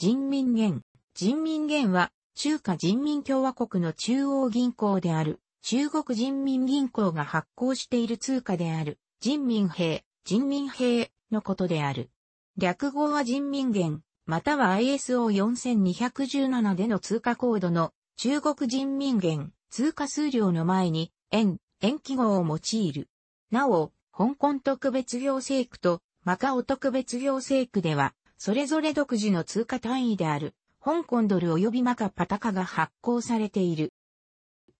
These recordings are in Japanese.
人民元。人民元は、中華人民共和国の中央銀行である、中国人民銀行が発行している通貨である、人民兵、人民兵のことである。略語は人民元、または ISO4217 での通貨コードの中国人民元、通貨数量の前に、円、円記号を用いる。なお、香港特別行政区とマカオ特別行政区では、それぞれ独自の通貨単位である、香港ドル及びマカパタカが発行されている。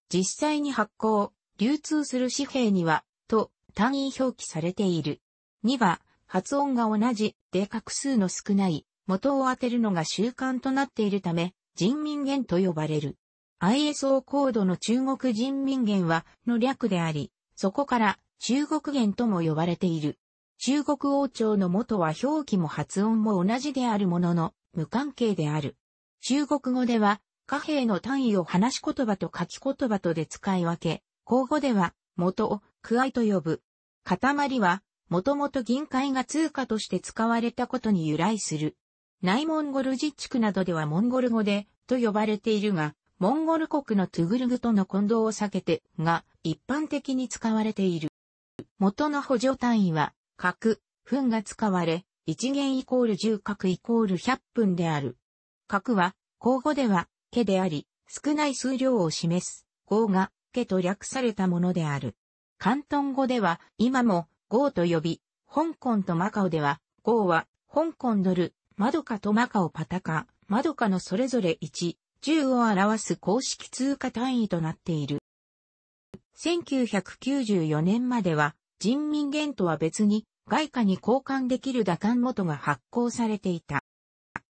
実際に発行、流通する紙幣には、と単位表記されている。2は、発音が同じで画数の少ない元を当てるのが習慣となっているため、人民元と呼ばれる。ISO コードの中国人民元はの略であり、そこから中国元とも呼ばれている。中国王朝の元は表記も発音も同じであるものの、無関係である。中国語では、貨幣の単位を話し言葉と書き言葉とで使い分け、口語では、元を、区合と呼ぶ。塊は、もともと銀塊が通貨として使われたことに由来する。内モンゴル自治区などではモンゴル語で、と呼ばれているが、モンゴル国のトゥグルグとの混同を避けて、が、一般的に使われている。元の補助単位は、角、分が使われ、一元イコール十角イコール百分である。角は、口語では、家であり、少ない数量を示す、号が、家と略されたものである。関東語では、今も、号と呼び、香港とマカオでは、号は、香港ドル、マドカとマカオパタカ、マドカのそれぞれ1、10を表す公式通貨単位となっている。1994年までは、人民元とは別に外貨に交換できる打艦元が発行されていた。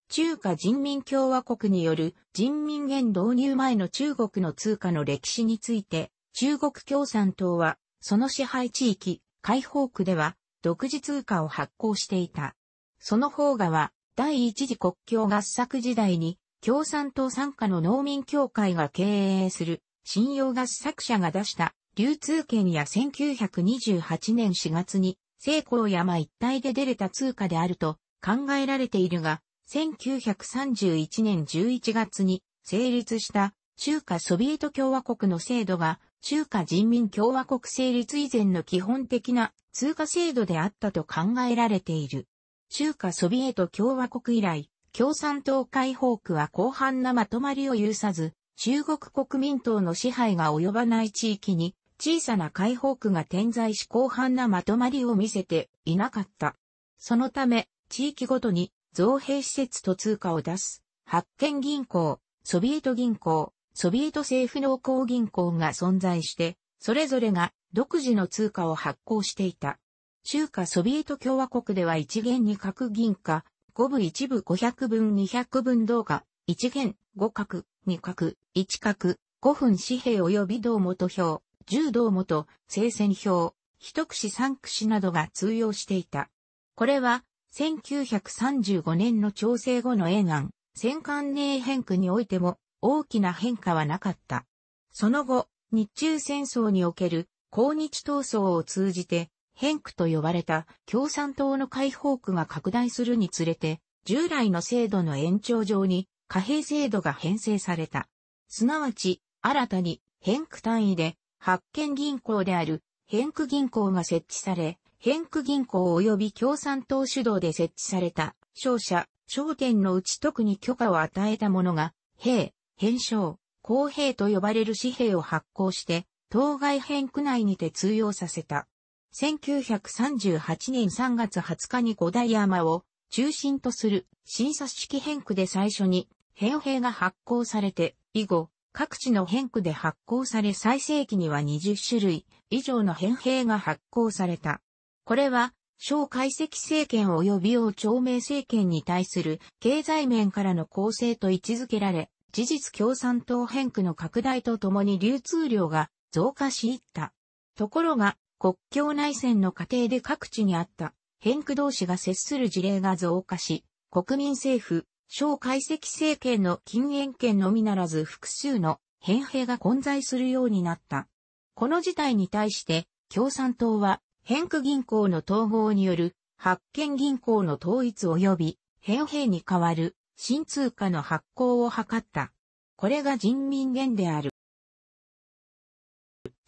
中華人民共和国による人民元導入前の中国の通貨の歴史について、中国共産党は、その支配地域、解放区では、独自通貨を発行していた。その方がは、第一次国境合作時代に、共産党参加の農民協会が経営する、信用合作者が出した流通券や1928年4月に、聖光山一帯で出れた通貨であると考えられているが、1931年11月に成立した中華ソビエト共和国の制度が中華人民共和国成立以前の基本的な通貨制度であったと考えられている。中華ソビエト共和国以来、共産党解放区は広範なまとまりを許さず、中国国民党の支配が及ばない地域に小さな解放区が点在し広範なまとまりを見せていなかった。そのため、地域ごとに造幣施設と通貨を出す、発見銀行、ソビエト銀行、ソビエト政府農耕銀行が存在して、それぞれが独自の通貨を発行していた。中華ソビエト共和国では一元二角銀貨、五部一部五百分二百分銅貨、一元、五角、二角、一角、五分紙幣及び銅元表、柔道元、聖戦表、一串三串などが通用していた。これは、1935年の調整後の沿岸、戦艦寧変区においても大きな変化はなかった。その後、日中戦争における抗日闘争を通じて、変区と呼ばれた共産党の解放区が拡大するにつれて、従来の制度の延長上に貨幣制度が編成された。すなわち、新たに変区単位で発見銀行である、変区銀行が設置され、変区銀行及び共産党主導で設置された、商社、商店のうち特に許可を与えたものが、兵、変商、公兵と呼ばれる紙幣を発行して、当該変区内にて通用させた。1938年3月20日に五大山を中心とする審査式変区で最初に変兵が発行されて、以後、各地の変区で発行され最盛期には20種類以上の変兵が発行された。これは、小解析政権及び王朝明政権に対する経済面からの構成と位置づけられ、事実共産党変区の拡大とともに流通量が増加しいった。ところが、国境内戦の過程で各地にあった変区同士が接する事例が増加し、国民政府、小解析政権の禁煙権のみならず複数の変兵が混在するようになった。この事態に対して共産党は変区銀行の統合による発見銀行の統一及び変兵に代わる新通貨の発行を図った。これが人民元である。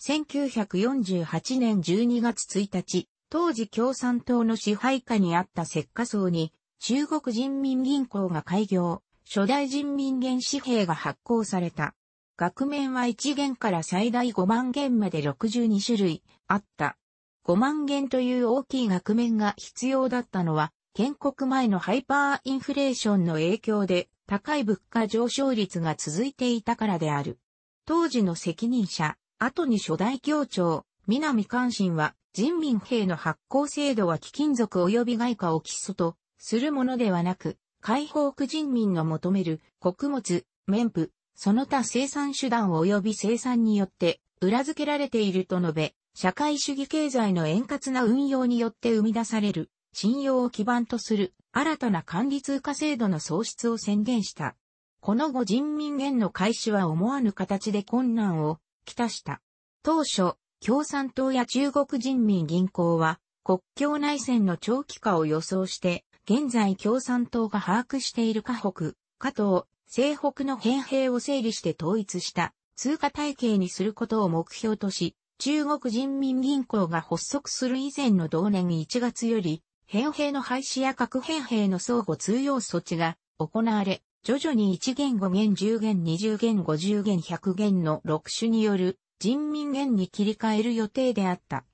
1948年12月1日、当時共産党の支配下にあった石化層に中国人民銀行が開業、初代人民元紙幣が発行された。額面は1元から最大5万元まで62種類あった。5万元という大きい額面が必要だったのは、建国前のハイパーインフレーションの影響で高い物価上昇率が続いていたからである。当時の責任者、後に初代協調、南関心は人民兵の発行制度は貴金属及び外貨を基礎とするものではなく、解放区人民の求める穀物、綿布、その他生産手段及び生産によって裏付けられていると述べ、社会主義経済の円滑な運用によって生み出される信用を基盤とする新たな管理通貨制度の創出を宣言した。この後人民元の開始は思わぬ形で困難をきたした。当初、共産党や中国人民銀行は国境内戦の長期化を予想して現在共産党が把握している河北、河東、西北の変兵を整理して統一した通貨体系にすることを目標とし、中国人民銀行が発足する以前の同年1月より、変兵の廃止や核変兵の相互通用措置が行われ、徐々に1元5元10元20元50元100元の6種による人民元に切り替える予定であった。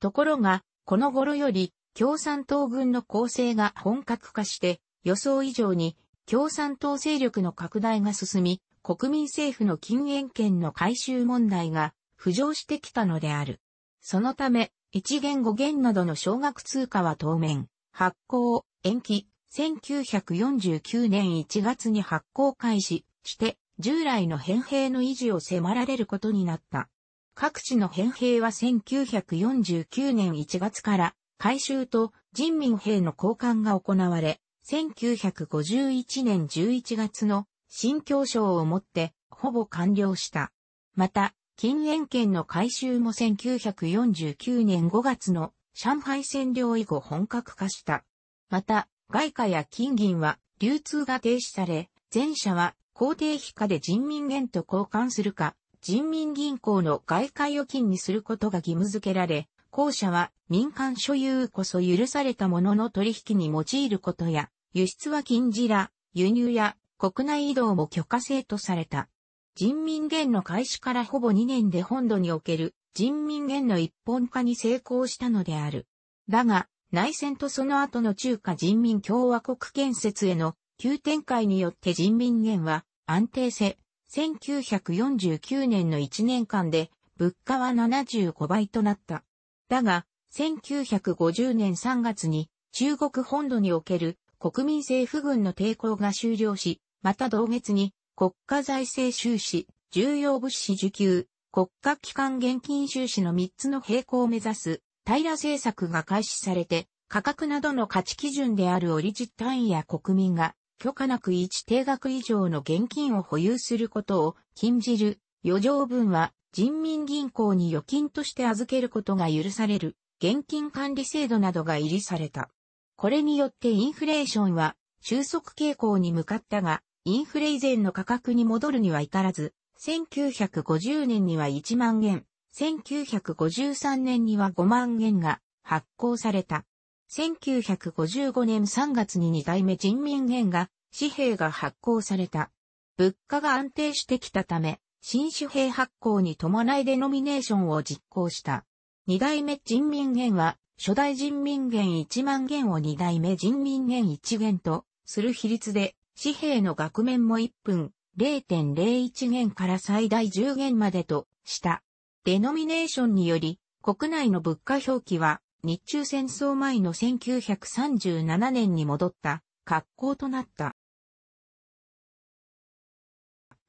ところが、この頃より共産党軍の構成が本格化して予想以上に共産党勢力の拡大が進み、国民政府の禁煙権の回収問題が浮上してきたのである。そのため、1元5元などの小額通貨は当面、発行、延期、1949年1月に発行開始して、従来の変兵の維持を迫られることになった。各地の変兵は1949年1月から改修と人民兵の交換が行われ、1951年11月の新教章をもってほぼ完了した。また、禁煙権の改修も1949年5月の上海占領以後本格化した。また、外貨や金銀は流通が停止され、前者は皇定費下で人民元と交換するか、人民銀行の外貨預金にすることが義務付けられ、後者は民間所有こそ許されたものの取引に用いることや、輸出は禁じら、輸入や国内移動も許可制とされた。人民元の開始からほぼ2年で本土における人民元の一本化に成功したのである。だが、内戦とその後の中華人民共和国建設への急展開によって人民元は安定性、1949年の1年間で物価は75倍となった。だが、1950年3月に中国本土における国民政府軍の抵抗が終了し、また同月に国家財政収支、重要物資受給、国家機関現金収支の3つの並行を目指す平政策が開始されて、価格などの価値基準であるオリジ単位や国民が許可なく一定額以上の現金を保有することを禁じる余剰分は人民銀行に預金として預けることが許される現金管理制度などが入りされた。これによってインフレーションは収束傾向に向かったが、インフレ以前の価格に戻るには至らず、1950年には1万円、1953年には5万円が発行された。1955年3月に2代目人民元が紙幣が発行された。物価が安定してきたため、新紙幣発行に伴いデノミネーションを実行した。二代目人民元は、初代人民元1万元を二代目人民元1元とする比率で、紙幣の額面も1分0.01元から最大10元までとした。デノミネーションにより、国内の物価表記は、日中戦争前の1937年に戻った格好となった。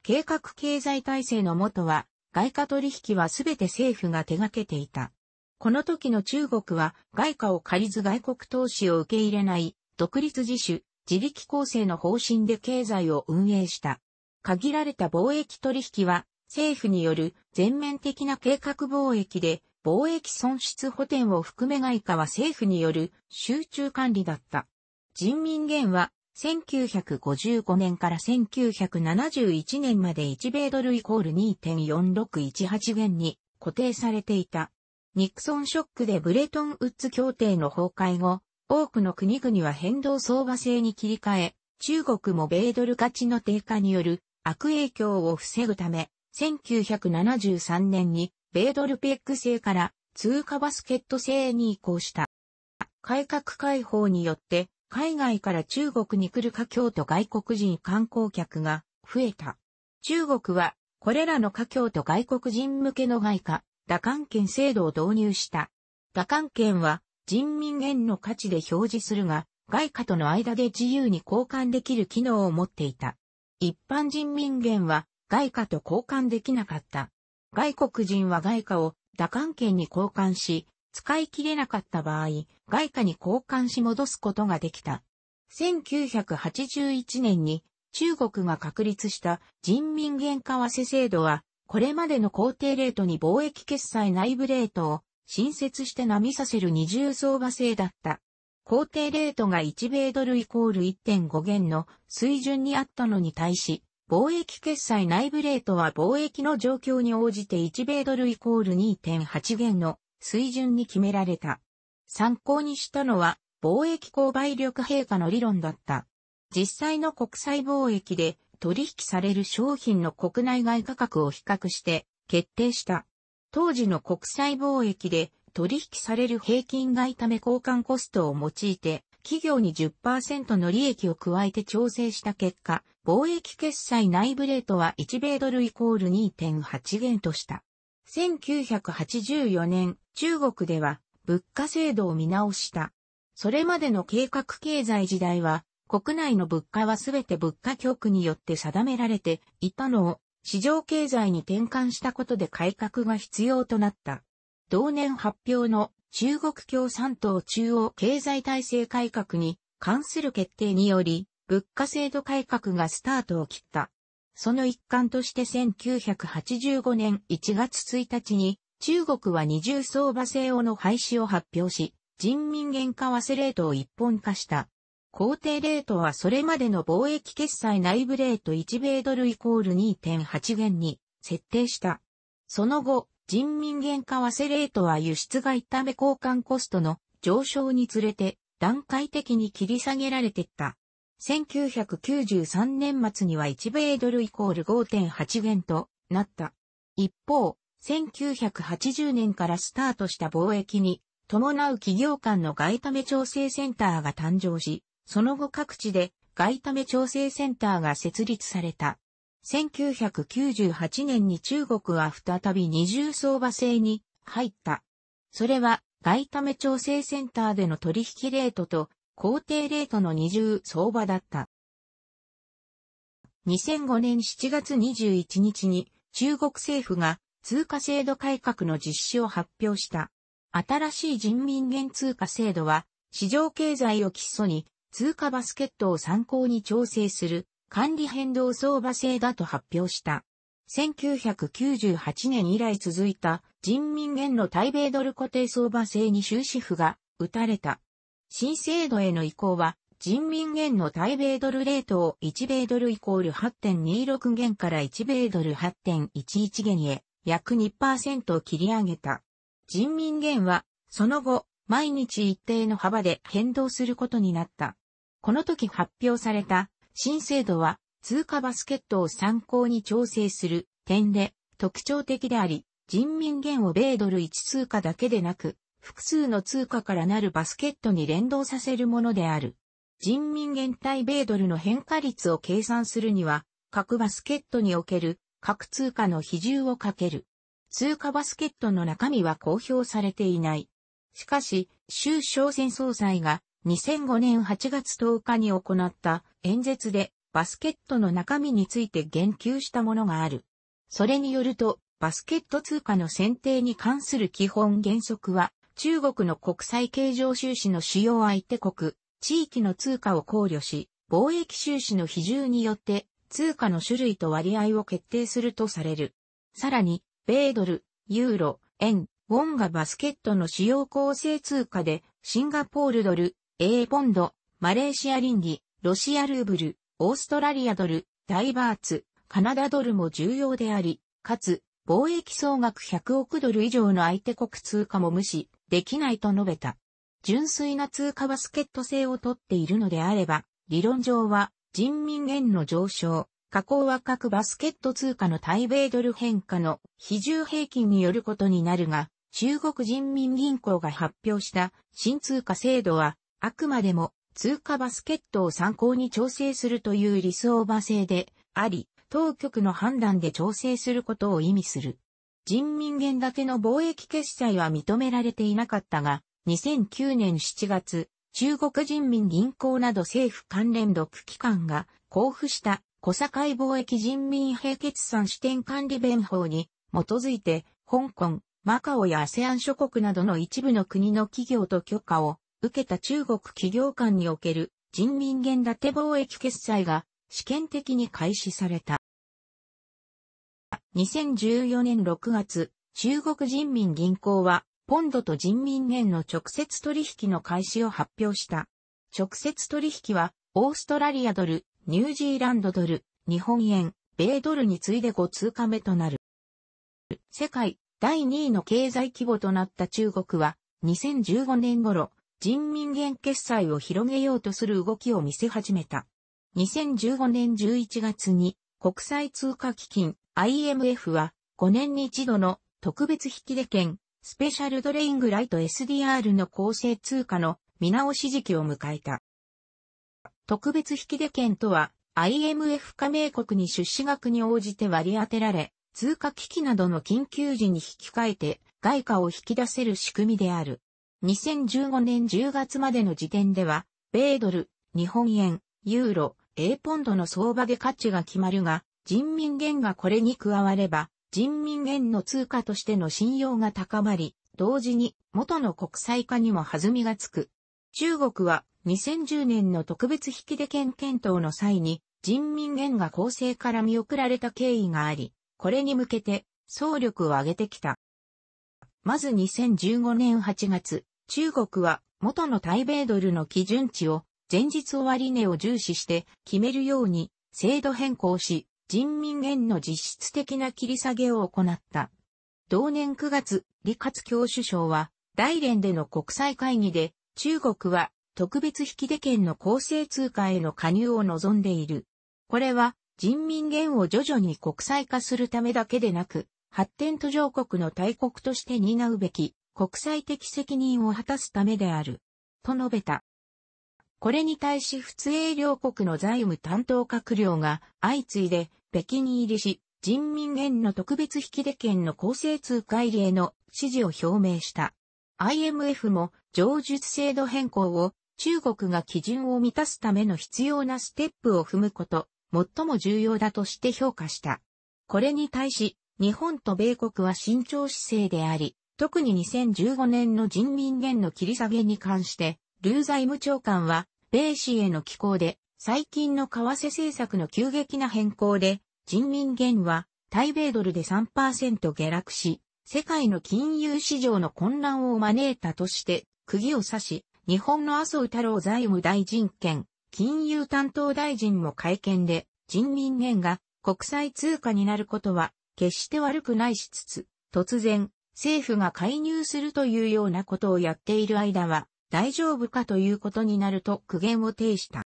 計画経済体制のもとは、外貨取引はすべて政府が手掛けていた。この時の中国は外貨を借りず外国投資を受け入れない独立自主、自力構成の方針で経済を運営した。限られた貿易取引は政府による全面的な計画貿易で貿易損失補填を含め外貨は政府による集中管理だった。人民元は1955年から1971年まで1米ドルイコール2.4618元に固定されていた。ニクソンショックでブレトンウッズ協定の崩壊後、多くの国々は変動相場制に切り替え、中国も米ドル価値の低下による悪影響を防ぐため、1973年に米ドルペック制から通貨バスケット制に移行した。改革開放によって海外から中国に来る華僑と外国人観光客が増えた。中国は、これらの華僑と外国人向けの外貨、打艦券制度を導入した。打艦券は、人民元の価値で表示するが、外貨との間で自由に交換できる機能を持っていた。一般人民元は、外貨と交換できなかった。外国人は外貨を打艦券に交換し、使い切れなかった場合、外貨に交換し戻すことができた。1981年に中国が確立した人民元為替制度は、これまでの工程レートに貿易決済内部レートを新設して並させる二重相場制だった。工程レートが1米ドルイコール1.5元の水準にあったのに対し、貿易決済内部レートは貿易の状況に応じて1米ドルイコール2.8元の水準に決められた。参考にしたのは、貿易購買力陛下の理論だった。実際の国際貿易で取引される商品の国内外価格を比較して決定した。当時の国際貿易で取引される平均外為交換コストを用いて企業に10%の利益を加えて調整した結果、貿易決済内部レートは1米ドルイコール2.8元とした。1984年、中国では物価制度を見直した。それまでの計画経済時代は、国内の物価はすべて物価局によって定められていたのを、市場経済に転換したことで改革が必要となった。同年発表の中国共産党中央経済体制改革に関する決定により、物価制度改革がスタートを切った。その一環として1985年1月1日に中国は二重相場制をの廃止を発表し、人民元化為替レートを一本化した。工程レートはそれまでの貿易決済内部レート1米ドルイコール2.8元に設定した。その後、人民元化為替レートは輸出外為交換コストの上昇につれて段階的に切り下げられていった。1993年末には1米ドルイコール5.8元となった。一方、1980年からスタートした貿易に、伴う企業間の外為調整センターが誕生し、その後各地で外為調整センターが設立された。1998年に中国は再び二重相場制に入った。それは外為調整センターでの取引レートと工程レートの二重相場だった。2005年7月21日に中国政府が通貨制度改革の実施を発表した。新しい人民元通貨制度は、市場経済を基礎に、通貨バスケットを参考に調整する管理変動相場制だと発表した。1998年以来続いた人民元の対米ドル固定相場制に終止符が打たれた。新制度への移行は人民元の対米ドルレートを1米ドルイコール8.26元から1米ドル8.11元へ約2%を切り上げた。人民元は、その後、毎日一定の幅で変動することになった。この時発表された新制度は通貨バスケットを参考に調整する点で特徴的であり、人民元を米ドル1通貨だけでなく、複数の通貨からなるバスケットに連動させるものである。人民元対米ドルの変化率を計算するには、各バスケットにおける各通貨の比重をかける。通貨バスケットの中身は公表されていない。しかし、州商戦総裁が2005年8月10日に行った演説でバスケットの中身について言及したものがある。それによると、バスケット通貨の選定に関する基本原則は、中国の国際経常収支の主要相手国、地域の通貨を考慮し、貿易収支の比重によって通貨の種類と割合を決定するとされる。さらに、米ドル、ユーロ、円、ウォンがバスケットの主要構成通貨で、シンガポールドル、A ポンド、マレーシアリンギ、ロシアルーブル、オーストラリアドル、ダイバーツ、カナダドルも重要であり、かつ、貿易総額100億ドル以上の相手国通貨も無視できないと述べた。純粋な通貨バスケット制をとっているのであれば、理論上は人民元の上昇、加工は各バスケット通貨の対米ドル変化の比重平均によることになるが、中国人民銀行が発表した新通貨制度は、あくまでも通貨バスケットを参考に調整するという理想馬制であり、当局の判断で調整することを意味する。人民元建ての貿易決済は認められていなかったが、2009年7月、中国人民銀行など政府関連6機関が交付した小堺貿易人民兵決算支店管理弁法に基づいて香港、マカオやアセアン諸国などの一部の国の企業と許可を受けた中国企業間における人民元建て貿易決済が試験的に開始された。2014年6月、中国人民銀行はポンドと人民元の直接取引の開始を発表した。直接取引は、オーストラリアドル、ニュージーランドドル、日本円、米ドルに次いで5通貨目となる。世界第2位の経済規模となった中国は、2015年頃、人民元決済を広げようとする動きを見せ始めた。2015年11月に国際通貨基金 IMF は5年に一度の特別引き出券スペシャルドレイングライト SDR の構成通貨の見直し時期を迎えた。特別引出券とは IMF 加盟国に出資額に応じて割り当てられ、通貨危機などの緊急時に引き換えて外貨を引き出せる仕組みである。2015年10月までの時点では、米ドル、日本円、ユーロ、A ポンドの相場で価値が決まるが、人民元がこれに加われば、人民元の通貨としての信用が高まり、同時に元の国際化にも弾みがつく。中国は2010年の特別引出権検討の際に人民元が構成から見送られた経緯があり、これに向けて総力を挙げてきた。まず2015年8月、中国は元の対米ドルの基準値を前日終値を重視して決めるように制度変更し、人民元の実質的な切り下げを行った。同年9月、李克強首相は、大連での国際会議で、中国は特別引出権の構成通貨への加入を望んでいる。これは、人民元を徐々に国際化するためだけでなく、発展途上国の大国として担うべき国際的責任を果たすためである。と述べた。これに対し仏英両国の財務担当閣僚が相次いで北京入りし、人民元の特別引出権の公正通貨入れの支持を表明した。IMF も上述制度変更を中国が基準を満たすための必要なステップを踏むこと、最も重要だとして評価した。これに対し、日本と米国は慎重姿勢であり、特に2015年の人民元の切り下げに関して、ルー財務長官は、米市への寄稿で、最近の為替政策の急激な変更で、人民元は、対米ドルで3%下落し、世界の金融市場の混乱を招いたとして、釘を刺し、日本の麻生太郎財務大臣兼、金融担当大臣も会見で、人民元が国際通貨になることは、決して悪くないしつつ、突然、政府が介入するというようなことをやっている間は、大丈夫かということになると苦言を呈した。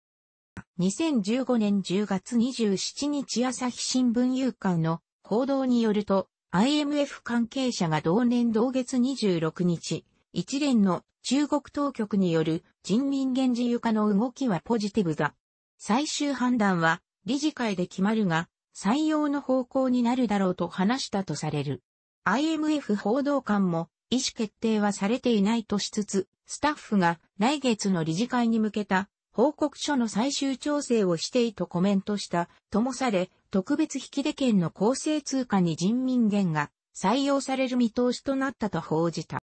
2015年10月27日朝日新聞夕刊の報道によると、IMF 関係者が同年同月26日、一連の中国当局による人民元自由化の動きはポジティブだ。最終判断は理事会で決まるが、採用の方向になるだろうと話したとされる。IMF 報道官も意思決定はされていないとしつつ、スタッフが来月の理事会に向けた報告書の最終調整をしていとコメントしたともされ、特別引出権の構成通貨に人民元が採用される見通しとなったと報じた。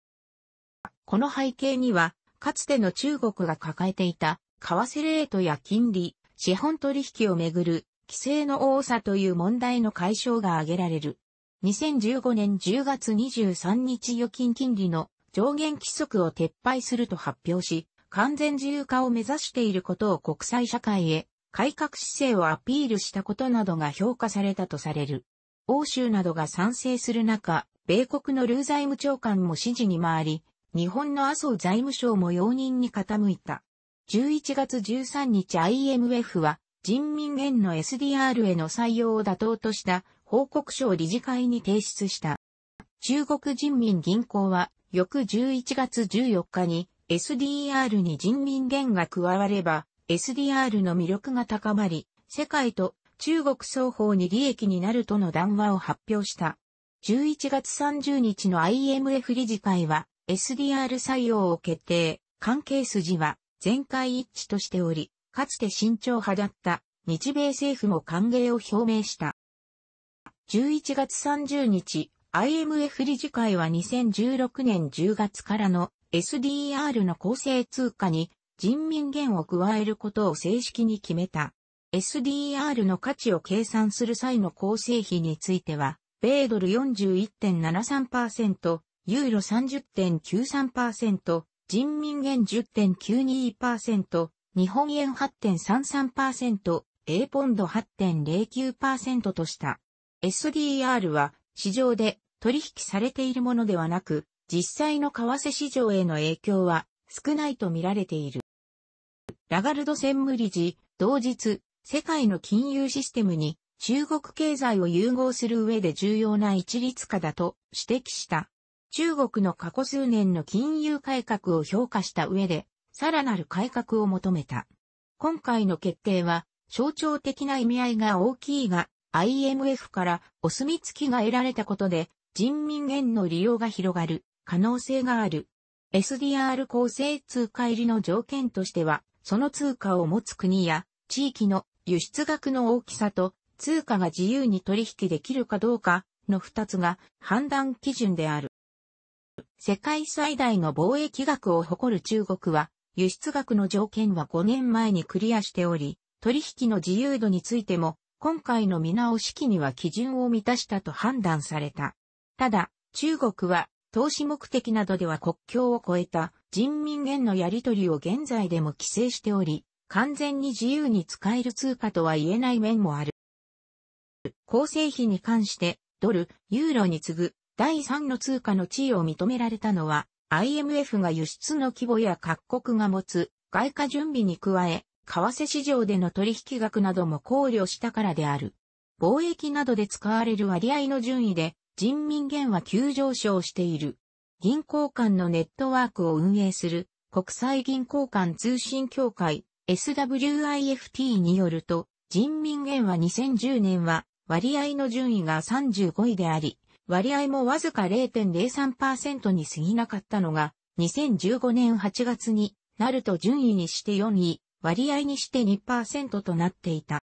この背景には、かつての中国が抱えていた、為替レートや金利、資本取引をめぐる、規制の多さという問題の解消が挙げられる。2015年10月23日預金金利の上限規則を撤廃すると発表し、完全自由化を目指していることを国際社会へ改革姿勢をアピールしたことなどが評価されたとされる。欧州などが賛成する中、米国のルー財務長官も支持に回り、日本の麻生財務省も容認に傾いた。11月13日 IMF は人民元の SDR への採用を妥当とした報告書を理事会に提出した。中国人民銀行は翌11月14日に SDR に人民元が加われば、SDR の魅力が高まり、世界と中国双方に利益になるとの談話を発表した。11月30日の IMF 理事会は SDR 採用を決定。関係筋は全会一致としており、かつて慎重派だった日米政府も歓迎を表明した。11月30日、IMF 理事会は2016年10月からの SDR の構成通貨に人民元を加えることを正式に決めた。SDR の価値を計算する際の構成費については、米ドル41.73%、ユーロ30.93%、人民元10.92%、日本円8.33%、A ポンド8.09%とした。SDR は市場で取引されているものではなく、実際の為替市場への影響は少ないと見られている。ラガルド専務理事、同日、世界の金融システムに中国経済を融合する上で重要な一律化だと指摘した。中国の過去数年の金融改革を評価した上で、さらなる改革を求めた。今回の決定は、象徴的な意味合いが大きいが、IMF からお墨付きが得られたことで、人民元の利用が広がる可能性がある。SDR 構成通貨入りの条件としては、その通貨を持つ国や地域の輸出額の大きさと通貨が自由に取引できるかどうかの二つが判断基準である。世界最大の貿易額を誇る中国は輸出額の条件は5年前にクリアしており、取引の自由度についても今回の見直し期には基準を満たしたと判断された。ただ、中国は投資目的などでは国境を越えた人民元のやり取りを現在でも規制しており、完全に自由に使える通貨とは言えない面もある。構成費に関してドル、ユーロに次ぐ第3の通貨の地位を認められたのは IMF が輸出の規模や各国が持つ外貨準備に加え、為替市場での取引額なども考慮したからである。貿易などで使われる割合の順位で人民元は急上昇している。銀行間のネットワークを運営する国際銀行間通信協会 SWIFT によると、人民元は2010年は割合の順位が35位であり、割合もわずか0.03%に過ぎなかったのが、2015年8月になると順位にして4位、割合にして2%となっていた。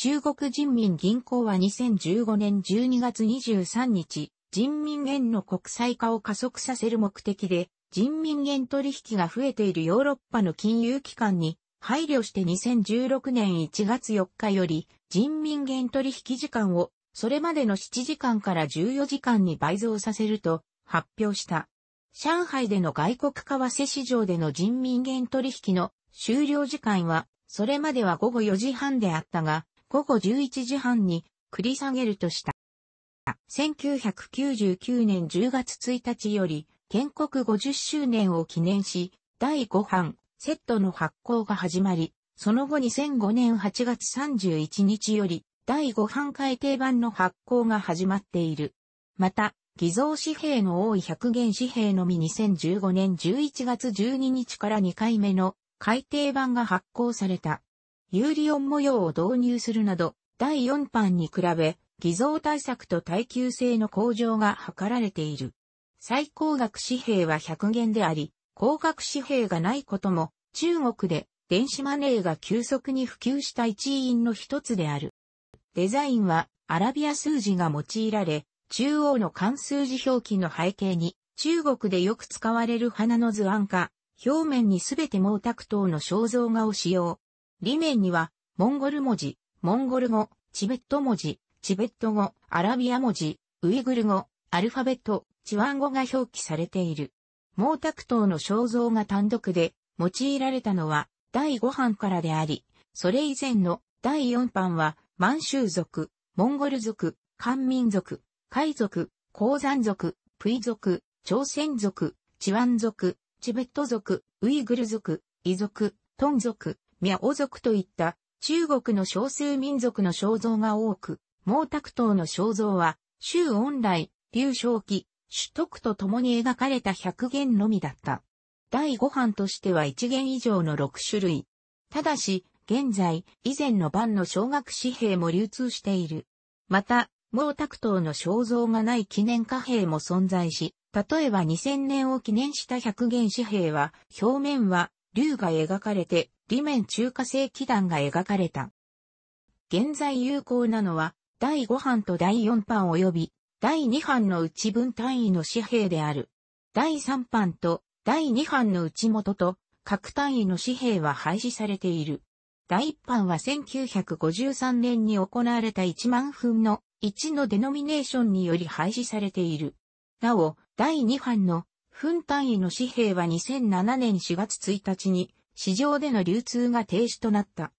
中国人民銀行は2015年12月23日、人民元の国際化を加速させる目的で、人民元取引が増えているヨーロッパの金融機関に配慮して2016年1月4日より人民元取引時間をそれまでの7時間から14時間に倍増させると発表した。上海での外国為替市場での人民元取引の終了時間はそれまでは午後4時半であったが午後11時半に繰り下げるとした。1999年10月1日より、建国50周年を記念し、第5版、セットの発行が始まり、その後2005年8月31日より、第5版改訂版の発行が始まっている。また、偽造紙幣の多い100元紙幣のみ2015年11月12日から2回目の改訂版が発行された。ユーリオン模様を導入するなど、第4版に比べ、偽造対策と耐久性の向上が図られている。最高額紙幣は100元であり、高額紙幣がないことも、中国で電子マネーが急速に普及した一因の一つである。デザインはアラビア数字が用いられ、中央の漢数字表記の背景に、中国でよく使われる花の図案化、表面にすべて毛沢東の肖像画を使用。理念には、モンゴル文字、モンゴル語、チベット文字、チベット語、アラビア文字、ウイグル語、アルファベット、チワン語が表記されている。毛沢東の肖像が単独で用いられたのは第5版からであり、それ以前の第4版は満州族、モンゴル族、漢民族、海族、鉱山族、プイ族、朝鮮族、チワン族、チベット族、ウイグル族、イ族、トン族、ミャオ族といった中国の少数民族の肖像が多く、毛沢東の肖像は、周恩来、劉少奇、主徳と共に描かれた百元のみだった。第五版としては一元以上の6種類。ただし、現在、以前の版の小学紙幣も流通している。また、毛沢東の肖像がない記念貨幣も存在し、例えば2000年を記念した百元紙幣は、表面は、竜が描かれて、裏面中華世紀団が描かれた。現在有効なのは、第5版と第4版及び、第2版の内分単位の紙幣である。第3版と第2版の内元と、各単位の紙幣は廃止されている。第1版は1953年に行われた1万分の1のデノミネーションにより廃止されている。なお、第2版の分単位の紙幣は2007年4月1日に市場での流通が停止となった。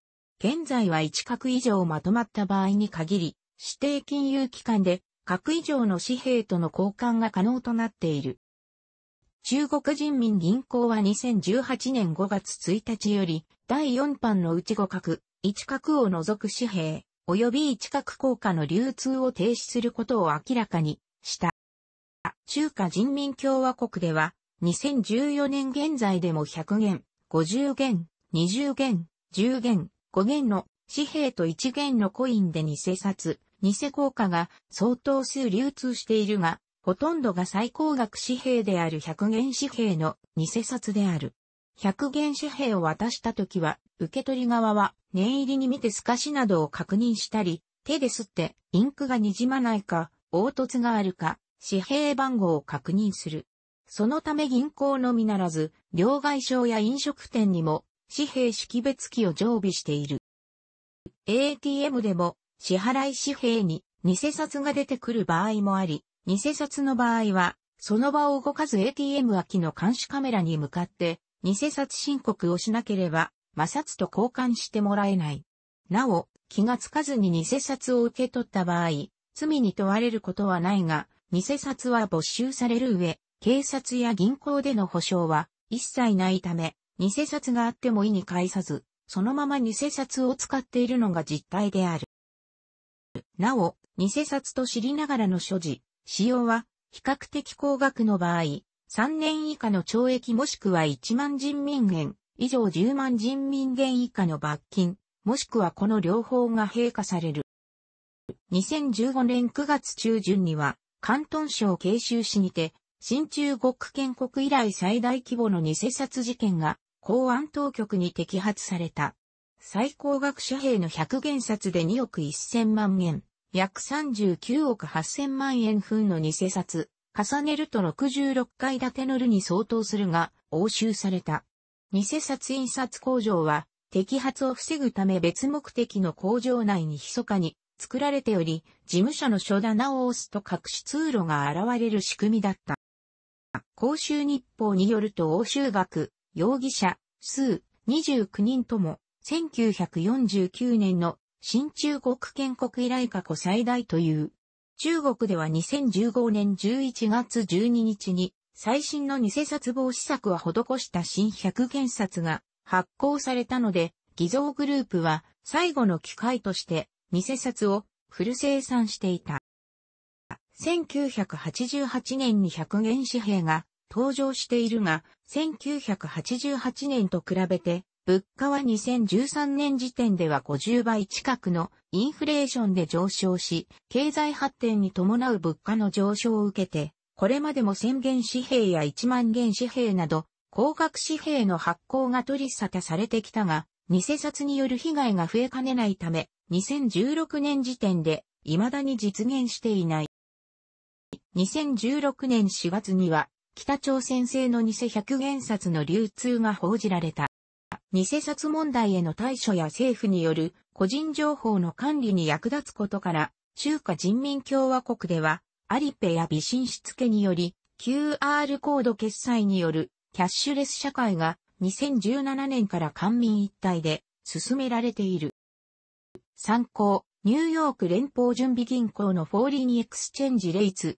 現在は1角以上まとまった場合に限り、指定金融機関で核以上の紙幣との交換が可能となっている。中国人民銀行は2018年5月1日より、第4版のうち5角、1角を除く紙幣、及び1角硬貨の流通を停止することを明らかにした。中華人民共和国では、2014年現在でも100元、50元、20元、10元、5元の紙幣と1元のコインで偽札、偽硬貨が相当数流通しているが、ほとんどが最高額紙幣である100元紙幣の偽札である。100元紙幣を渡した時は、受け取り側は念入りに見て透かしなどを確認したり、手ですってインクが滲まないか、凹凸があるか、紙幣番号を確認する。そのため銀行のみならず、両外商や飲食店にも紙幣識別機を常備している。ATM でも支払い紙幣に偽札が出てくる場合もあり、偽札の場合は、その場を動かず ATM きの監視カメラに向かって、偽札申告をしなければ、摩擦と交換してもらえない。なお、気がつかずに偽札を受け取った場合、罪に問われることはないが、偽札は没収される上、警察や銀行での保証は一切ないため、偽札があっても意に介さず、そのまま偽札を使っているのが実態である。なお、偽札と知りながらの所持、使用は、比較的高額の場合、3年以下の懲役もしくは1万人民元、以上10万人民元以下の罰金、もしくはこの両方が閉鎖される。2015年9月中旬には、広東省慶州市にて、新中国建国以来最大規模の偽札事件が公安当局に摘発された。最高額紙幣の100元札で2億1000万円、約39億8000万円分の偽札、重ねると66階建てのるに相当するが、押収された。偽札印刷工場は、摘発を防ぐため別目的の工場内に密かに作られており、事務所の書棚を押すと隠し通路が現れる仕組みだった。公衆日報によると欧州学、容疑者、数、29人とも、1949年の新中国建国以来過去最大という。中国では2015年11月12日に最新の偽札防止策を施した新百検元札が発行されたので、偽造グループは最後の機会として偽札をフル生産していた。1988年に100元紙幣が登場しているが、1988年と比べて、物価は2013年時点では50倍近くのインフレーションで上昇し、経済発展に伴う物価の上昇を受けて、これまでも1000元紙幣や1万元紙幣など、高額紙幣の発行が取り沙汰されてきたが、偽札による被害が増えかねないため、2016年時点で未だに実現していない。2016年4月には、北朝鮮製の偽百元札の流通が報じられた。偽札問題への対処や政府による個人情報の管理に役立つことから、中華人民共和国では、アリペや微信しつけにより、QR コード決済によるキャッシュレス社会が2017年から官民一体で進められている。参考、ニューヨーク連邦準備銀行のフォーリーニエクスチェンジレイツ